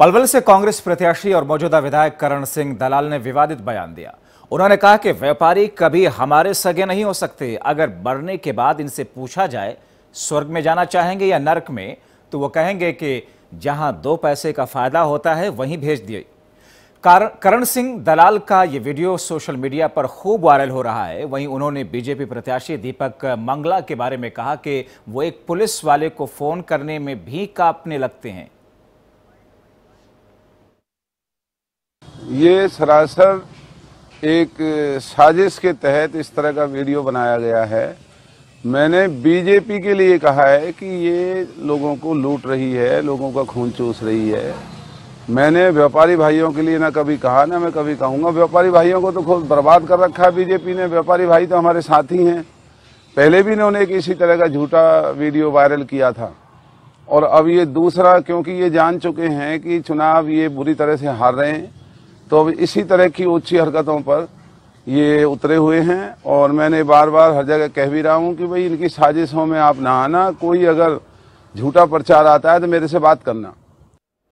पलवल से कांग्रेस प्रत्याशी और मौजूदा विधायक करण सिंह दलाल ने विवादित बयान दिया उन्होंने कहा कि व्यापारी कभी हमारे सगे नहीं हो सकते अगर मरने के बाद इनसे पूछा जाए स्वर्ग में जाना चाहेंगे या नरक में तो वो कहेंगे कि जहां दो पैसे का फायदा होता है वहीं भेज दिए करण सिंह दलाल का ये वीडियो सोशल मीडिया पर खूब वायरल हो रहा है वहीं उन्होंने बीजेपी प्रत्याशी दीपक मंगला के बारे में कहा कि वो एक पुलिस वाले को फोन करने में भी कांपने लगते हैं ये सरासर एक साजिश के तहत इस तरह का वीडियो बनाया गया है मैंने बीजेपी के लिए कहा है कि ये लोगों को लूट रही है लोगों का खून चूस रही है मैंने व्यापारी भाइयों के लिए ना कभी कहा ना मैं कभी कहूँगा व्यापारी भाइयों को तो खुद बर्बाद कर रखा है बीजेपी ने व्यापारी भाई तो हमारे साथी हैं पहले भी इन्होंने एक इसी तरह का झूठा वीडियो वायरल किया था और अब ये दूसरा क्योंकि ये जान चुके हैं कि चुनाव ये बुरी तरह से हार रहे हैं तो अब इसी तरह की ऊंची हरकतों पर ये उतरे हुए हैं और मैंने बार बार हर जगह कह भी रहा हूँ कि भाई इनकी साजिशों में आप ना आना कोई अगर झूठा प्रचार आता है तो मेरे से बात करना